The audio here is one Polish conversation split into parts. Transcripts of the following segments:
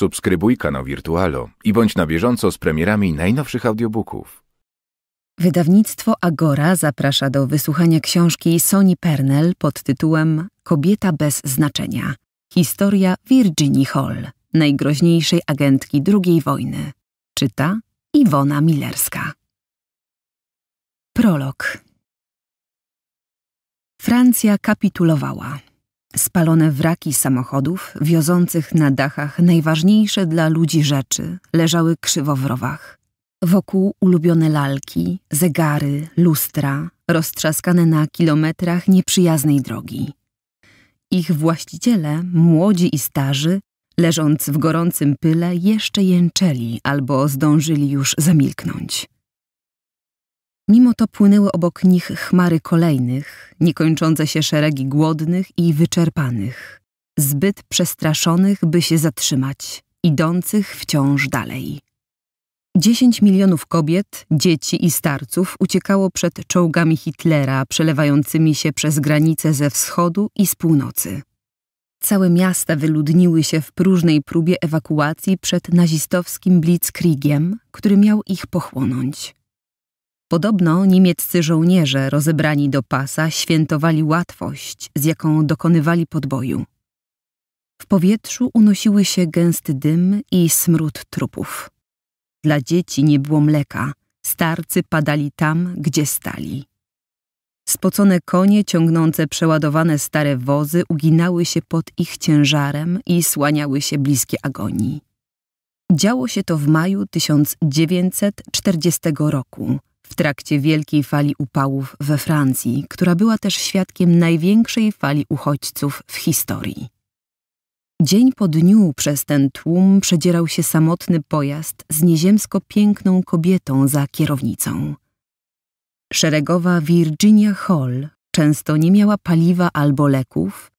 Subskrybuj kanał Wirtualo i bądź na bieżąco z premierami najnowszych audiobooków. Wydawnictwo Agora zaprasza do wysłuchania książki Soni Pernell pod tytułem Kobieta bez znaczenia. Historia Virginie Hall, najgroźniejszej agentki II wojny. Czyta Iwona Millerska. Prolog. Francja kapitulowała. Spalone wraki samochodów, wiozących na dachach najważniejsze dla ludzi rzeczy, leżały krzywo w rowach. Wokół ulubione lalki, zegary, lustra, roztrzaskane na kilometrach nieprzyjaznej drogi. Ich właściciele, młodzi i starzy, leżąc w gorącym pyle, jeszcze jęczeli albo zdążyli już zamilknąć. Mimo to płynęły obok nich chmary kolejnych, niekończące się szeregi głodnych i wyczerpanych, zbyt przestraszonych, by się zatrzymać, idących wciąż dalej. Dziesięć milionów kobiet, dzieci i starców uciekało przed czołgami Hitlera przelewającymi się przez granice ze wschodu i z północy. Całe miasta wyludniły się w próżnej próbie ewakuacji przed nazistowskim blitzkriegiem, który miał ich pochłonąć. Podobno niemieccy żołnierze, rozebrani do pasa, świętowali łatwość, z jaką dokonywali podboju. W powietrzu unosiły się gęsty dym i smród trupów. Dla dzieci nie było mleka, starcy padali tam, gdzie stali. Spocone konie ciągnące przeładowane stare wozy uginały się pod ich ciężarem i słaniały się bliskie agonii. Działo się to w maju 1940 roku w trakcie wielkiej fali upałów we Francji, która była też świadkiem największej fali uchodźców w historii. Dzień po dniu przez ten tłum przedzierał się samotny pojazd z nieziemsko piękną kobietą za kierownicą. Szeregowa Virginia Hall często nie miała paliwa albo leków,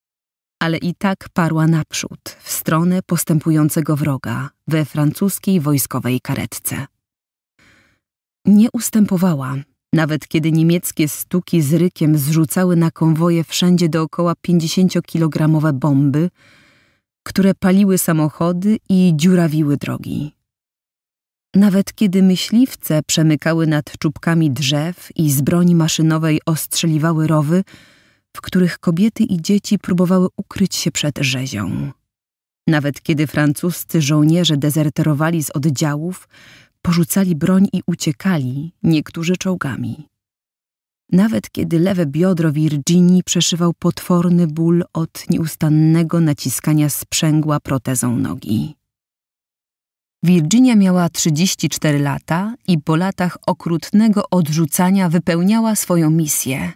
ale i tak parła naprzód, w stronę postępującego wroga, we francuskiej wojskowej karetce. Nie ustępowała, nawet kiedy niemieckie stuki z rykiem zrzucały na konwoje wszędzie dookoła 50-kilogramowe bomby, które paliły samochody i dziurawiły drogi. Nawet kiedy myśliwce przemykały nad czubkami drzew i z broni maszynowej ostrzeliwały rowy, w których kobiety i dzieci próbowały ukryć się przed rzezią. Nawet kiedy francuscy żołnierze dezerterowali z oddziałów, porzucali broń i uciekali, niektórzy czołgami. Nawet kiedy lewe biodro Virginii przeszywał potworny ból od nieustannego naciskania sprzęgła protezą nogi. Virginia miała 34 lata i po latach okrutnego odrzucania wypełniała swoją misję.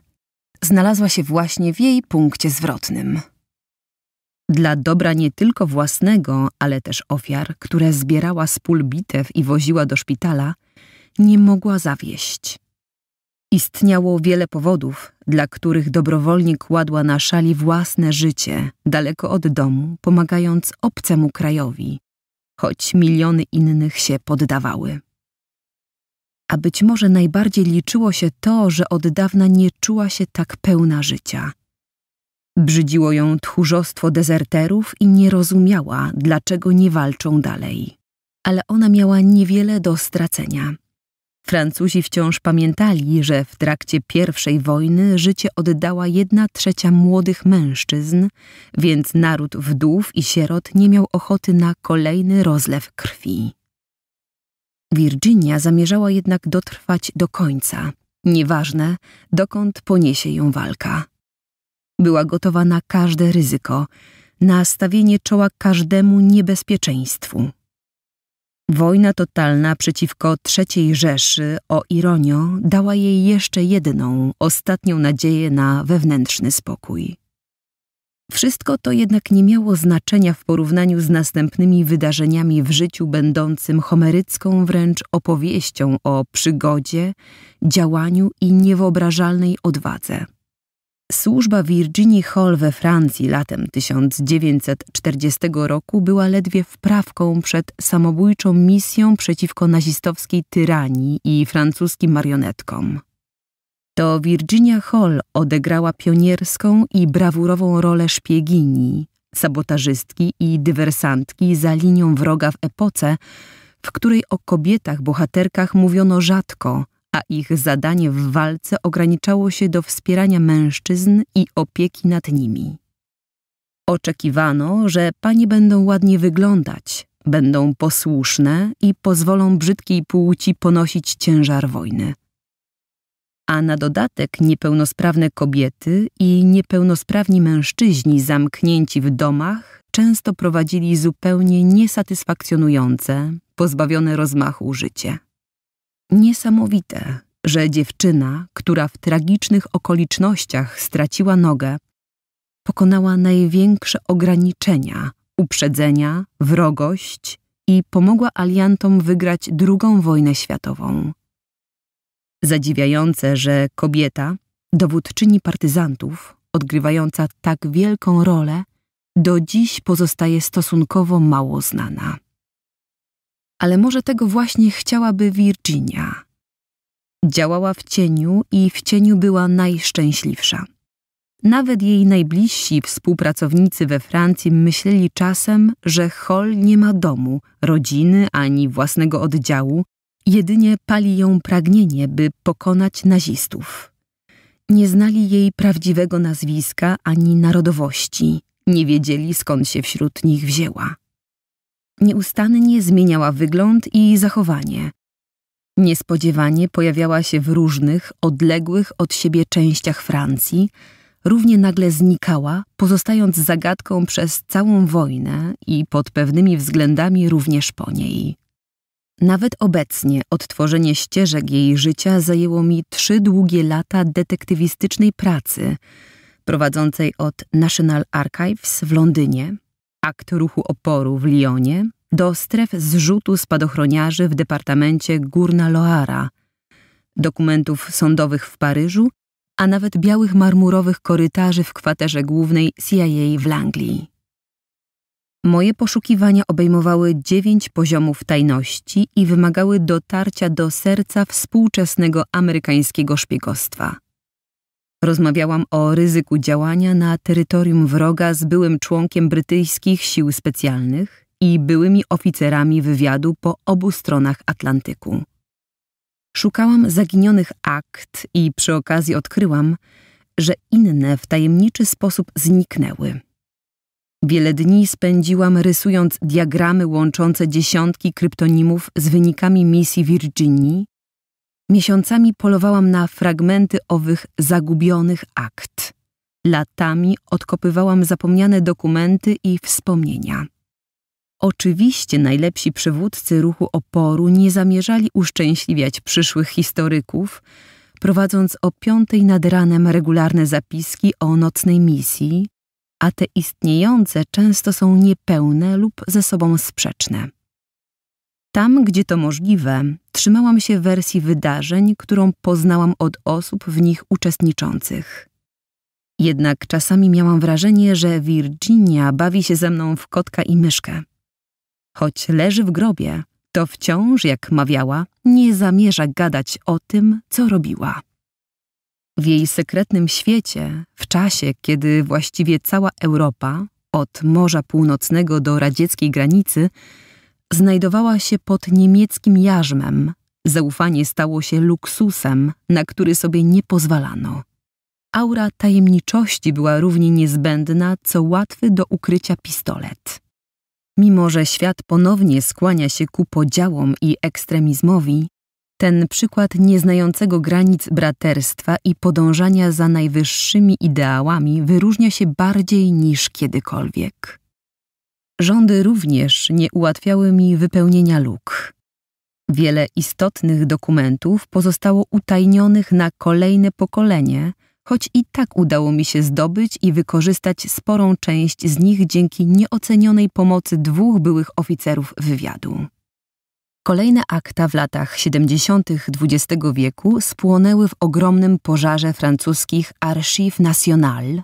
Znalazła się właśnie w jej punkcie zwrotnym dla dobra nie tylko własnego, ale też ofiar, które zbierała z pól bitew i woziła do szpitala, nie mogła zawieść. Istniało wiele powodów, dla których dobrowolnie kładła na szali własne życie, daleko od domu, pomagając obcemu krajowi, choć miliony innych się poddawały. A być może najbardziej liczyło się to, że od dawna nie czuła się tak pełna życia – Brzydziło ją tchórzostwo dezerterów i nie rozumiała, dlaczego nie walczą dalej. Ale ona miała niewiele do stracenia. Francuzi wciąż pamiętali, że w trakcie pierwszej wojny życie oddała jedna trzecia młodych mężczyzn, więc naród wdów i sierot nie miał ochoty na kolejny rozlew krwi. Virginia zamierzała jednak dotrwać do końca, nieważne dokąd poniesie ją walka. Była gotowa na każde ryzyko, na stawienie czoła każdemu niebezpieczeństwu. Wojna totalna przeciwko III Rzeszy, o ironio, dała jej jeszcze jedną, ostatnią nadzieję na wewnętrzny spokój. Wszystko to jednak nie miało znaczenia w porównaniu z następnymi wydarzeniami w życiu będącym homerycką wręcz opowieścią o przygodzie, działaniu i niewyobrażalnej odwadze. Służba Virginii Hall we Francji latem 1940 roku była ledwie wprawką przed samobójczą misją przeciwko nazistowskiej tyranii i francuskim marionetkom. To Virginia Hall odegrała pionierską i brawurową rolę szpiegini, sabotażystki i dywersantki za linią wroga w epoce, w której o kobietach bohaterkach mówiono rzadko – a ich zadanie w walce ograniczało się do wspierania mężczyzn i opieki nad nimi. Oczekiwano, że panie będą ładnie wyglądać, będą posłuszne i pozwolą brzydkiej płci ponosić ciężar wojny. A na dodatek niepełnosprawne kobiety i niepełnosprawni mężczyźni zamknięci w domach często prowadzili zupełnie niesatysfakcjonujące, pozbawione rozmachu życie. Niesamowite, że dziewczyna, która w tragicznych okolicznościach straciła nogę, pokonała największe ograniczenia, uprzedzenia, wrogość i pomogła aliantom wygrać II wojnę światową. Zadziwiające, że kobieta, dowódczyni partyzantów, odgrywająca tak wielką rolę, do dziś pozostaje stosunkowo mało znana ale może tego właśnie chciałaby Virginia. Działała w cieniu i w cieniu była najszczęśliwsza. Nawet jej najbliżsi współpracownicy we Francji myśleli czasem, że Hall nie ma domu, rodziny ani własnego oddziału, jedynie pali ją pragnienie, by pokonać nazistów. Nie znali jej prawdziwego nazwiska ani narodowości, nie wiedzieli skąd się wśród nich wzięła. Nieustannie zmieniała wygląd i zachowanie. Niespodziewanie pojawiała się w różnych, odległych od siebie częściach Francji, równie nagle znikała, pozostając zagadką przez całą wojnę i pod pewnymi względami również po niej. Nawet obecnie odtworzenie ścieżek jej życia zajęło mi trzy długie lata detektywistycznej pracy prowadzącej od National Archives w Londynie akt ruchu oporu w Lyonie do stref zrzutu spadochroniarzy w departamencie Górna Loara, dokumentów sądowych w Paryżu, a nawet białych marmurowych korytarzy w kwaterze głównej CIA w Langlii. Moje poszukiwania obejmowały dziewięć poziomów tajności i wymagały dotarcia do serca współczesnego amerykańskiego szpiegostwa. Rozmawiałam o ryzyku działania na terytorium wroga z byłym członkiem brytyjskich sił specjalnych i byłymi oficerami wywiadu po obu stronach Atlantyku. Szukałam zaginionych akt i przy okazji odkryłam, że inne w tajemniczy sposób zniknęły. Wiele dni spędziłam rysując diagramy łączące dziesiątki kryptonimów z wynikami misji Virginii Miesiącami polowałam na fragmenty owych zagubionych akt. Latami odkopywałam zapomniane dokumenty i wspomnienia. Oczywiście najlepsi przywódcy ruchu oporu nie zamierzali uszczęśliwiać przyszłych historyków, prowadząc o piątej nad ranem regularne zapiski o nocnej misji, a te istniejące często są niepełne lub ze sobą sprzeczne. Tam, gdzie to możliwe, trzymałam się wersji wydarzeń, którą poznałam od osób w nich uczestniczących. Jednak czasami miałam wrażenie, że Virginia bawi się ze mną w kotka i myszkę. Choć leży w grobie, to wciąż, jak mawiała, nie zamierza gadać o tym, co robiła. W jej sekretnym świecie, w czasie, kiedy właściwie cała Europa, od Morza Północnego do radzieckiej granicy, znajdowała się pod niemieckim jarzmem. Zaufanie stało się luksusem, na który sobie nie pozwalano. Aura tajemniczości była równie niezbędna, co łatwy do ukrycia pistolet. Mimo, że świat ponownie skłania się ku podziałom i ekstremizmowi, ten przykład nieznającego granic braterstwa i podążania za najwyższymi ideałami wyróżnia się bardziej niż kiedykolwiek. Rządy również nie ułatwiały mi wypełnienia luk. Wiele istotnych dokumentów pozostało utajnionych na kolejne pokolenie, choć i tak udało mi się zdobyć i wykorzystać sporą część z nich dzięki nieocenionej pomocy dwóch byłych oficerów wywiadu. Kolejne akta w latach 70. XX wieku spłonęły w ogromnym pożarze francuskich Archives Nationales,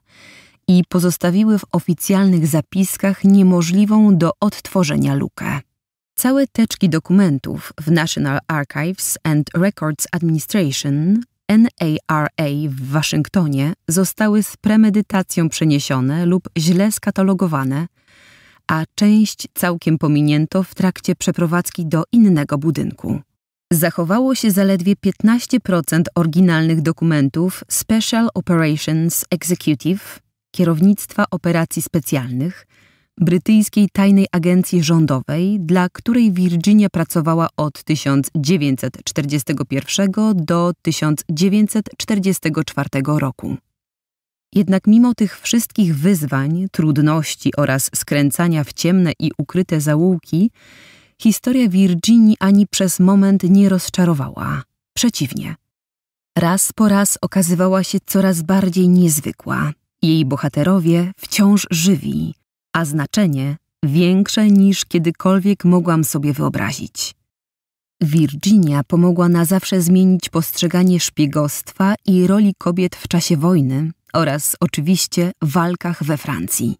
i pozostawiły w oficjalnych zapiskach niemożliwą do odtworzenia lukę. Całe teczki dokumentów w National Archives and Records Administration NARA w Waszyngtonie zostały z premedytacją przeniesione lub źle skatalogowane, a część całkiem pominięto w trakcie przeprowadzki do innego budynku. Zachowało się zaledwie 15% oryginalnych dokumentów Special Operations Executive kierownictwa operacji specjalnych brytyjskiej tajnej agencji rządowej, dla której Virginia pracowała od 1941 do 1944 roku. Jednak mimo tych wszystkich wyzwań, trudności oraz skręcania w ciemne i ukryte zaułki, historia Virginii ani przez moment nie rozczarowała. Przeciwnie. Raz po raz okazywała się coraz bardziej niezwykła, jej bohaterowie wciąż żywi, a znaczenie większe niż kiedykolwiek mogłam sobie wyobrazić. Virginia pomogła na zawsze zmienić postrzeganie szpiegostwa i roli kobiet w czasie wojny oraz oczywiście walkach we Francji.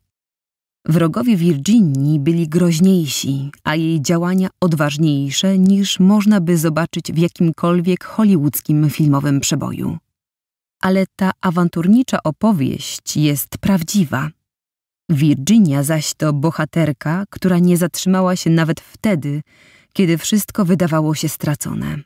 Wrogowie Virginii byli groźniejsi, a jej działania odważniejsze niż można by zobaczyć w jakimkolwiek hollywoodzkim filmowym przeboju ale ta awanturnicza opowieść jest prawdziwa. Virginia zaś to bohaterka, która nie zatrzymała się nawet wtedy, kiedy wszystko wydawało się stracone.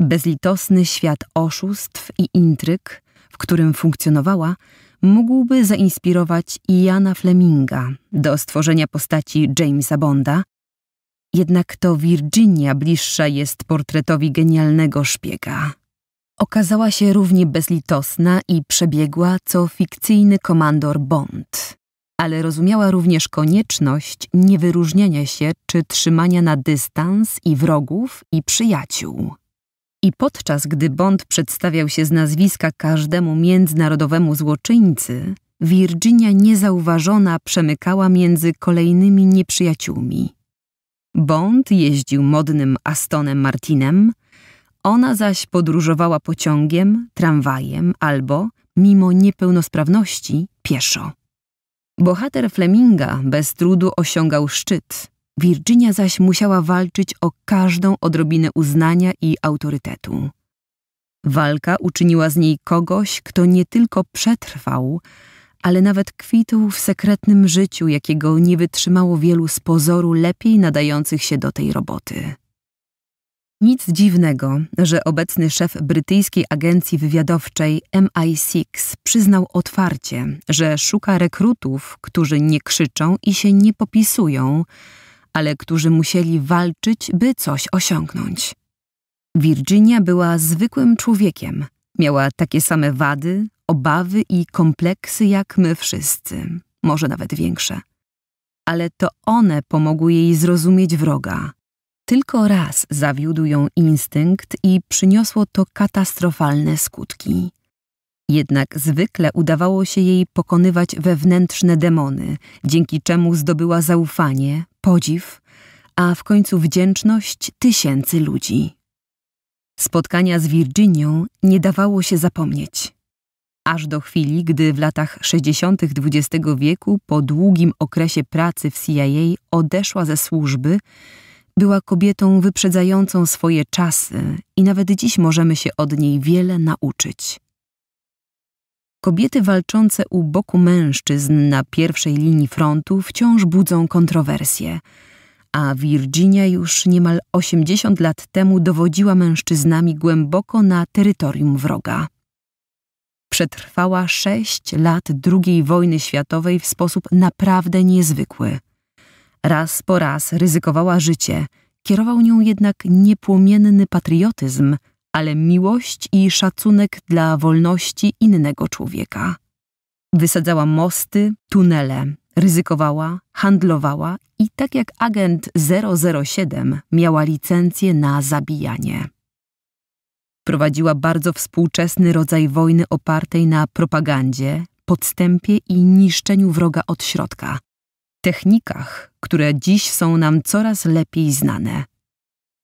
Bezlitosny świat oszustw i intryg, w którym funkcjonowała, mógłby zainspirować Ian'a Jana Fleminga do stworzenia postaci Jamesa Bonda, jednak to Virginia bliższa jest portretowi genialnego szpiega okazała się równie bezlitosna i przebiegła co fikcyjny komandor Bond, ale rozumiała również konieczność niewyróżniania się czy trzymania na dystans i wrogów i przyjaciół. I podczas gdy Bond przedstawiał się z nazwiska każdemu międzynarodowemu złoczyńcy, Virginia niezauważona przemykała między kolejnymi nieprzyjaciółmi. Bond jeździł modnym Astonem Martinem, ona zaś podróżowała pociągiem, tramwajem albo, mimo niepełnosprawności, pieszo. Bohater Fleminga bez trudu osiągał szczyt. Virginia zaś musiała walczyć o każdą odrobinę uznania i autorytetu. Walka uczyniła z niej kogoś, kto nie tylko przetrwał, ale nawet kwitł w sekretnym życiu, jakiego nie wytrzymało wielu z pozoru lepiej nadających się do tej roboty. Nic dziwnego, że obecny szef brytyjskiej agencji wywiadowczej MI6 przyznał otwarcie, że szuka rekrutów, którzy nie krzyczą i się nie popisują, ale którzy musieli walczyć, by coś osiągnąć. Virginia była zwykłym człowiekiem. Miała takie same wady, obawy i kompleksy jak my wszyscy, może nawet większe. Ale to one pomogły jej zrozumieć wroga tylko raz zawiódł ją instynkt i przyniosło to katastrofalne skutki. Jednak zwykle udawało się jej pokonywać wewnętrzne demony, dzięki czemu zdobyła zaufanie, podziw, a w końcu wdzięczność tysięcy ludzi. Spotkania z Virginią nie dawało się zapomnieć. Aż do chwili, gdy w latach 60. XX wieku po długim okresie pracy w CIA odeszła ze służby była kobietą wyprzedzającą swoje czasy i nawet dziś możemy się od niej wiele nauczyć. Kobiety walczące u boku mężczyzn na pierwszej linii frontu wciąż budzą kontrowersje, a Virginia już niemal 80 lat temu dowodziła mężczyznami głęboko na terytorium wroga. Przetrwała sześć lat II wojny światowej w sposób naprawdę niezwykły – Raz po raz ryzykowała życie, kierował nią jednak niepłomienny patriotyzm, ale miłość i szacunek dla wolności innego człowieka. Wysadzała mosty, tunele, ryzykowała, handlowała i tak jak agent 007 miała licencję na zabijanie. Prowadziła bardzo współczesny rodzaj wojny opartej na propagandzie, podstępie i niszczeniu wroga od środka, technikach, które dziś są nam coraz lepiej znane.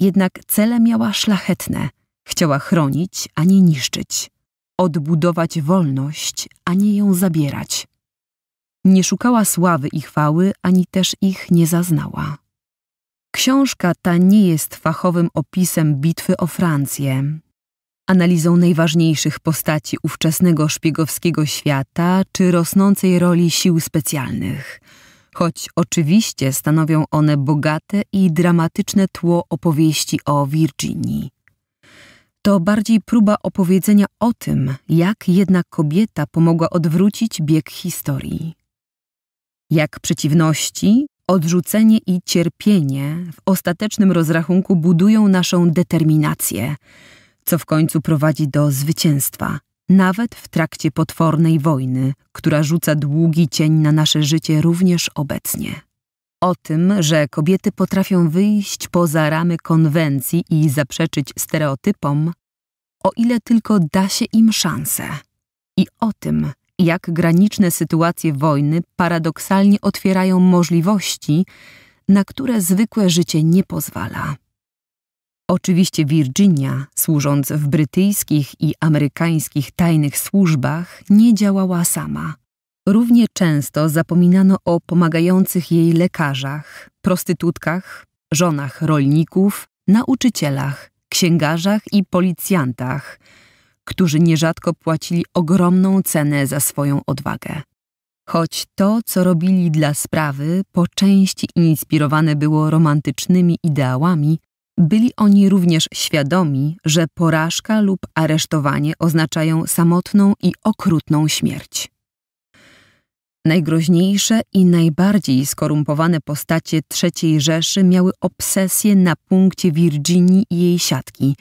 Jednak cele miała szlachetne, chciała chronić, a nie niszczyć, odbudować wolność, a nie ją zabierać. Nie szukała sławy i chwały, ani też ich nie zaznała. Książka ta nie jest fachowym opisem bitwy o Francję, analizą najważniejszych postaci ówczesnego szpiegowskiego świata czy rosnącej roli sił specjalnych – choć oczywiście stanowią one bogate i dramatyczne tło opowieści o Virginii. To bardziej próba opowiedzenia o tym, jak jedna kobieta pomogła odwrócić bieg historii. Jak przeciwności, odrzucenie i cierpienie w ostatecznym rozrachunku budują naszą determinację, co w końcu prowadzi do zwycięstwa nawet w trakcie potwornej wojny, która rzuca długi cień na nasze życie również obecnie. O tym, że kobiety potrafią wyjść poza ramy konwencji i zaprzeczyć stereotypom, o ile tylko da się im szansę. I o tym, jak graniczne sytuacje wojny paradoksalnie otwierają możliwości, na które zwykłe życie nie pozwala. Oczywiście Virginia, służąc w brytyjskich i amerykańskich tajnych służbach, nie działała sama. Równie często zapominano o pomagających jej lekarzach, prostytutkach, żonach rolników, nauczycielach, księgarzach i policjantach, którzy nierzadko płacili ogromną cenę za swoją odwagę. Choć to, co robili dla sprawy, po części inspirowane było romantycznymi ideałami, byli oni również świadomi, że porażka lub aresztowanie oznaczają samotną i okrutną śmierć. Najgroźniejsze i najbardziej skorumpowane postacie III Rzeszy miały obsesję na punkcie Virginii i jej siatki.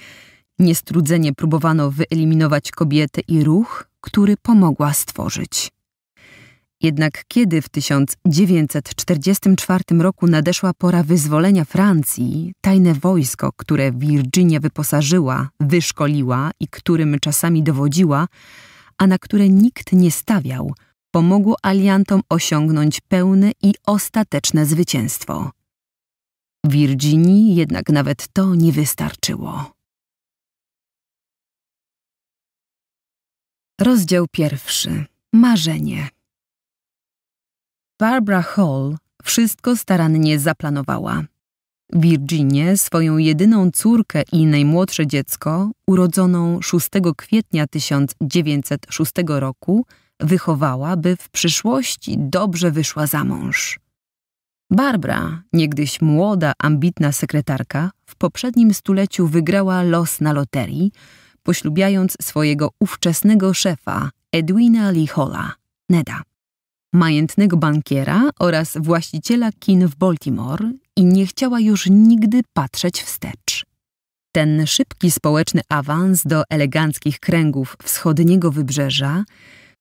Niestrudzenie próbowano wyeliminować kobietę i ruch, który pomogła stworzyć. Jednak kiedy w 1944 roku nadeszła pora wyzwolenia Francji, tajne wojsko, które Virginia wyposażyła, wyszkoliła i którym czasami dowodziła, a na które nikt nie stawiał, pomogło aliantom osiągnąć pełne i ostateczne zwycięstwo. Virginii jednak nawet to nie wystarczyło. Rozdział pierwszy. Marzenie. Barbara Hall wszystko starannie zaplanowała. Virginię, swoją jedyną córkę i najmłodsze dziecko, urodzoną 6 kwietnia 1906 roku, wychowała, by w przyszłości dobrze wyszła za mąż. Barbara, niegdyś młoda, ambitna sekretarka, w poprzednim stuleciu wygrała los na loterii, poślubiając swojego ówczesnego szefa, Edwina Lee Hola, Neda majętnego bankiera oraz właściciela kin w Baltimore i nie chciała już nigdy patrzeć wstecz. Ten szybki społeczny awans do eleganckich kręgów wschodniego wybrzeża,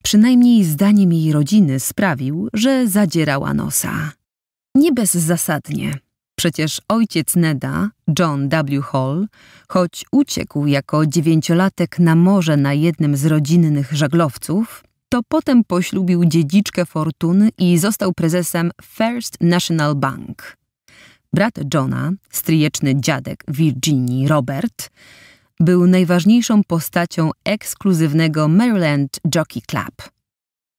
przynajmniej zdaniem jej rodziny, sprawił, że zadzierała nosa. Nie bezzasadnie. Przecież ojciec Neda, John W. Hall, choć uciekł jako dziewięciolatek na morze na jednym z rodzinnych żaglowców, to potem poślubił dziedziczkę fortuny i został prezesem First National Bank. Brat Johna, stryjeczny dziadek Virginii Robert, był najważniejszą postacią ekskluzywnego Maryland Jockey Club.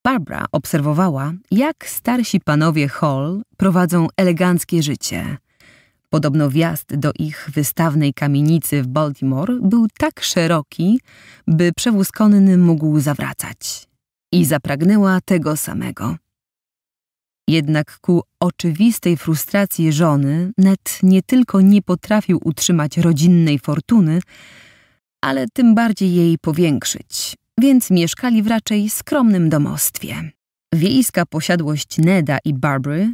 Barbara obserwowała, jak starsi panowie Hall prowadzą eleganckie życie. Podobno wjazd do ich wystawnej kamienicy w Baltimore był tak szeroki, by przewóz konny mógł zawracać i zapragnęła tego samego. Jednak ku oczywistej frustracji żony Ned nie tylko nie potrafił utrzymać rodzinnej fortuny, ale tym bardziej jej powiększyć, więc mieszkali w raczej skromnym domostwie. Wiejska posiadłość Neda i Barbary,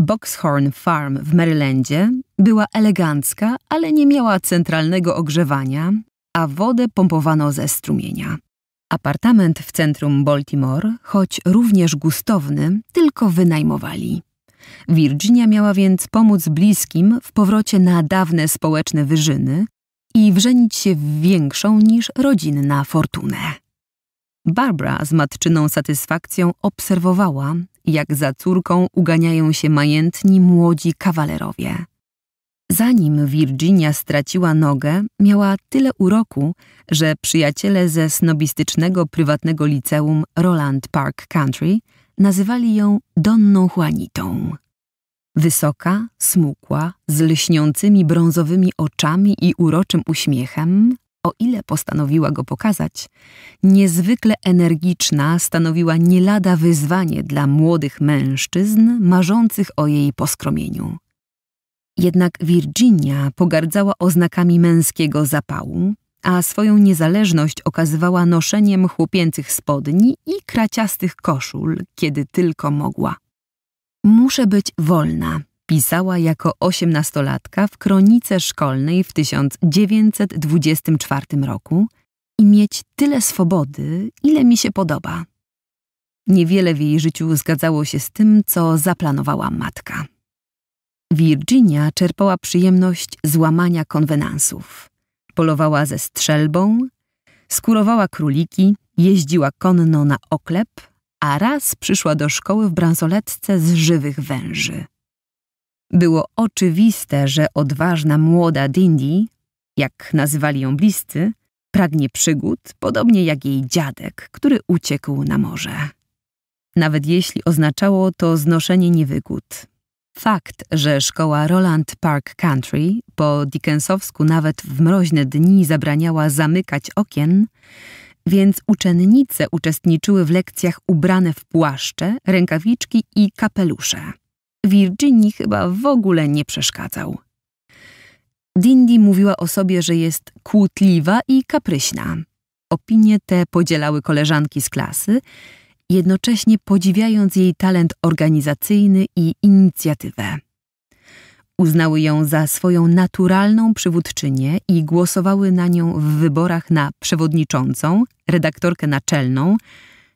Boxhorn Farm w Marylandzie, była elegancka, ale nie miała centralnego ogrzewania, a wodę pompowano ze strumienia. Apartament w centrum Baltimore, choć również gustowny, tylko wynajmowali. Virginia miała więc pomóc bliskim w powrocie na dawne społeczne wyżyny i wrzenić się w większą niż rodzinna fortunę. Barbara z matczyną satysfakcją obserwowała, jak za córką uganiają się majętni młodzi kawalerowie – Zanim Virginia straciła nogę, miała tyle uroku, że przyjaciele ze snobistycznego prywatnego liceum Roland Park Country nazywali ją Donną Juanitą. Wysoka, smukła, z lśniącymi brązowymi oczami i uroczym uśmiechem, o ile postanowiła go pokazać, niezwykle energiczna stanowiła nie lada wyzwanie dla młodych mężczyzn marzących o jej poskromieniu. Jednak Virginia pogardzała oznakami męskiego zapału, a swoją niezależność okazywała noszeniem chłopięcych spodni i kraciastych koszul, kiedy tylko mogła. Muszę być wolna, pisała jako osiemnastolatka w kronice szkolnej w 1924 roku i mieć tyle swobody, ile mi się podoba. Niewiele w jej życiu zgadzało się z tym, co zaplanowała matka. Virginia czerpała przyjemność złamania konwenansów. Polowała ze strzelbą, skurowała króliki, jeździła konno na oklep, a raz przyszła do szkoły w bransoletce z żywych węży. Było oczywiste, że odważna młoda Dindi, jak nazywali ją bliscy, pragnie przygód, podobnie jak jej dziadek, który uciekł na morze. Nawet jeśli oznaczało to znoszenie niewygód, Fakt, że szkoła Roland Park Country po Dickensowsku nawet w mroźne dni zabraniała zamykać okien, więc uczennice uczestniczyły w lekcjach ubrane w płaszcze, rękawiczki i kapelusze. Virginii chyba w ogóle nie przeszkadzał. Dindi mówiła o sobie, że jest kłótliwa i kapryśna. Opinie te podzielały koleżanki z klasy jednocześnie podziwiając jej talent organizacyjny i inicjatywę. Uznały ją za swoją naturalną przywódczynię i głosowały na nią w wyborach na przewodniczącą, redaktorkę naczelną,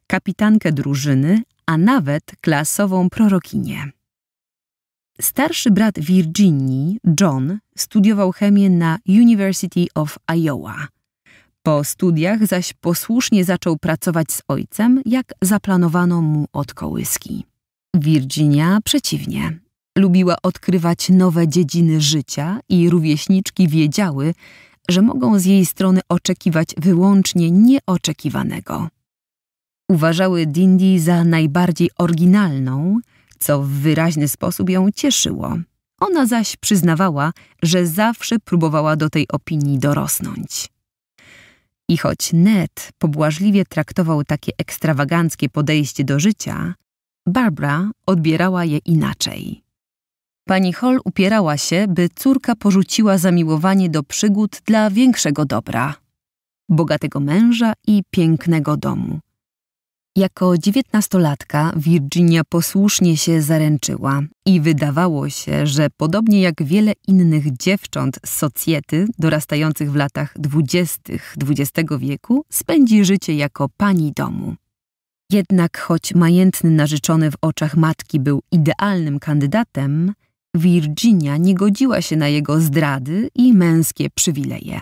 kapitankę drużyny, a nawet klasową prorokinię. Starszy brat Virginii, John, studiował chemię na University of Iowa. Po studiach zaś posłusznie zaczął pracować z ojcem, jak zaplanowano mu od kołyski. Virginia przeciwnie. Lubiła odkrywać nowe dziedziny życia i rówieśniczki wiedziały, że mogą z jej strony oczekiwać wyłącznie nieoczekiwanego. Uważały Dindi za najbardziej oryginalną, co w wyraźny sposób ją cieszyło. Ona zaś przyznawała, że zawsze próbowała do tej opinii dorosnąć. I choć Ned pobłażliwie traktował takie ekstrawaganckie podejście do życia, Barbara odbierała je inaczej. Pani Hall upierała się, by córka porzuciła zamiłowanie do przygód dla większego dobra bogatego męża i pięknego domu jako dziewiętnastolatka Virginia posłusznie się zaręczyła i wydawało się, że podobnie jak wiele innych dziewcząt z socjety dorastających w latach dwudziestych XX wieku, spędzi życie jako pani domu. Jednak choć majętny narzeczony w oczach matki był idealnym kandydatem, Virginia nie godziła się na jego zdrady i męskie przywileje.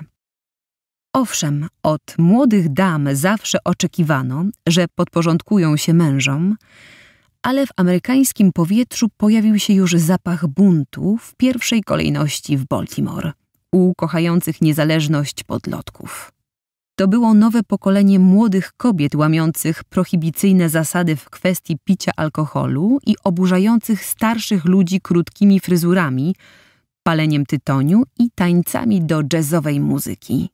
Owszem, od młodych dam zawsze oczekiwano, że podporządkują się mężom, ale w amerykańskim powietrzu pojawił się już zapach buntu w pierwszej kolejności w Baltimore, u kochających niezależność podlotków. To było nowe pokolenie młodych kobiet łamiących prohibicyjne zasady w kwestii picia alkoholu i oburzających starszych ludzi krótkimi fryzurami, paleniem tytoniu i tańcami do jazzowej muzyki.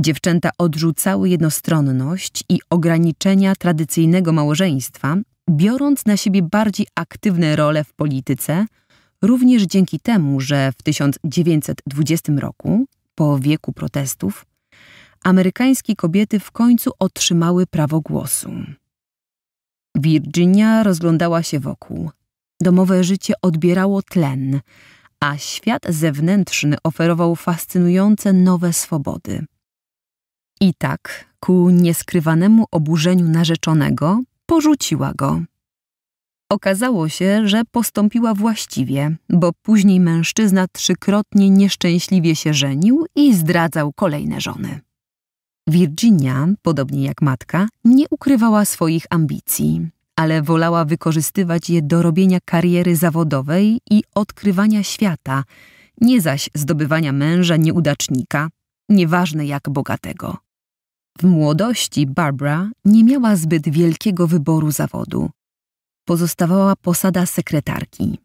Dziewczęta odrzucały jednostronność i ograniczenia tradycyjnego małżeństwa, biorąc na siebie bardziej aktywne role w polityce, również dzięki temu, że w 1920 roku, po wieku protestów, amerykańskie kobiety w końcu otrzymały prawo głosu. Virginia rozglądała się wokół. Domowe życie odbierało tlen, a świat zewnętrzny oferował fascynujące nowe swobody. I tak, ku nieskrywanemu oburzeniu narzeczonego, porzuciła go. Okazało się, że postąpiła właściwie, bo później mężczyzna trzykrotnie nieszczęśliwie się żenił i zdradzał kolejne żony. Virginia, podobnie jak matka, nie ukrywała swoich ambicji, ale wolała wykorzystywać je do robienia kariery zawodowej i odkrywania świata, nie zaś zdobywania męża nieudacznika, nieważne jak bogatego. W młodości Barbara nie miała zbyt wielkiego wyboru zawodu. Pozostawała posada sekretarki.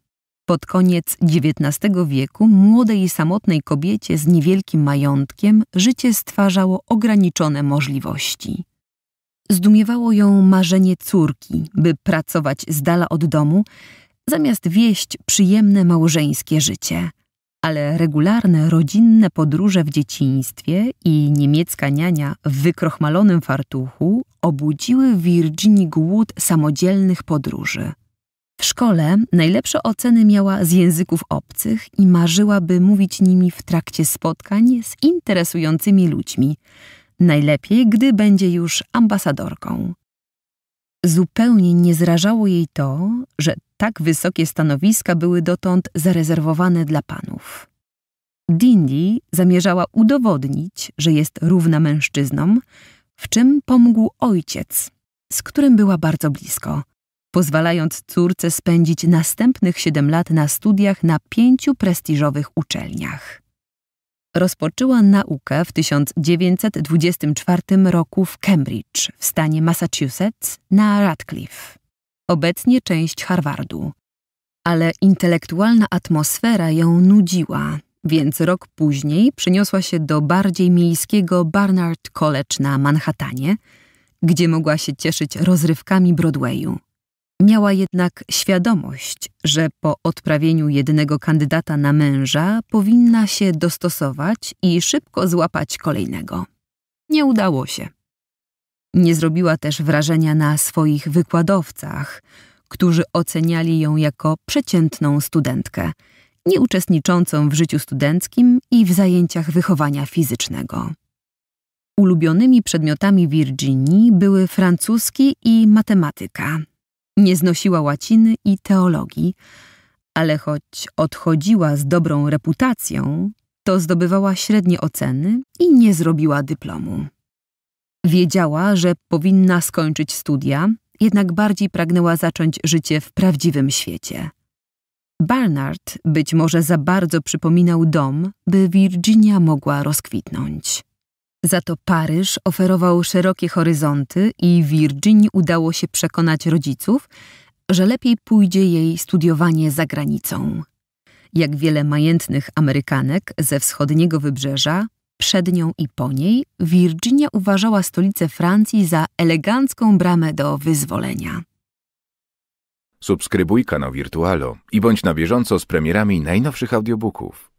Pod koniec XIX wieku młodej samotnej kobiecie z niewielkim majątkiem życie stwarzało ograniczone możliwości. Zdumiewało ją marzenie córki, by pracować z dala od domu, zamiast wieść przyjemne małżeńskie życie – ale regularne, rodzinne podróże w dzieciństwie i niemiecka niania w wykrochmalonym fartuchu obudziły Virginii głód samodzielnych podróży. W szkole najlepsze oceny miała z języków obcych i marzyła, by mówić nimi w trakcie spotkań z interesującymi ludźmi. Najlepiej, gdy będzie już ambasadorką. Zupełnie nie zrażało jej to, że tak wysokie stanowiska były dotąd zarezerwowane dla panów. Dindi zamierzała udowodnić, że jest równa mężczyznom, w czym pomógł ojciec, z którym była bardzo blisko, pozwalając córce spędzić następnych siedem lat na studiach na pięciu prestiżowych uczelniach. Rozpoczęła naukę w 1924 roku w Cambridge w stanie Massachusetts na Radcliffe obecnie część Harvardu. Ale intelektualna atmosfera ją nudziła, więc rok później przeniosła się do bardziej miejskiego Barnard College na Manhattanie, gdzie mogła się cieszyć rozrywkami Broadwayu. Miała jednak świadomość, że po odprawieniu jednego kandydata na męża powinna się dostosować i szybko złapać kolejnego. Nie udało się. Nie zrobiła też wrażenia na swoich wykładowcach, którzy oceniali ją jako przeciętną studentkę, nieuczestniczącą w życiu studenckim i w zajęciach wychowania fizycznego. Ulubionymi przedmiotami Virginii były francuski i matematyka. Nie znosiła łaciny i teologii, ale choć odchodziła z dobrą reputacją, to zdobywała średnie oceny i nie zrobiła dyplomu. Wiedziała, że powinna skończyć studia, jednak bardziej pragnęła zacząć życie w prawdziwym świecie. Barnard być może za bardzo przypominał dom, by Virginia mogła rozkwitnąć. Za to Paryż oferował szerokie horyzonty i Virginii udało się przekonać rodziców, że lepiej pójdzie jej studiowanie za granicą. Jak wiele majętnych Amerykanek ze wschodniego wybrzeża, przed nią i po niej Virginia uważała stolicę Francji za elegancką bramę do wyzwolenia. Subskrybuj kanał Virtualo i bądź na bieżąco z premierami najnowszych audiobooków.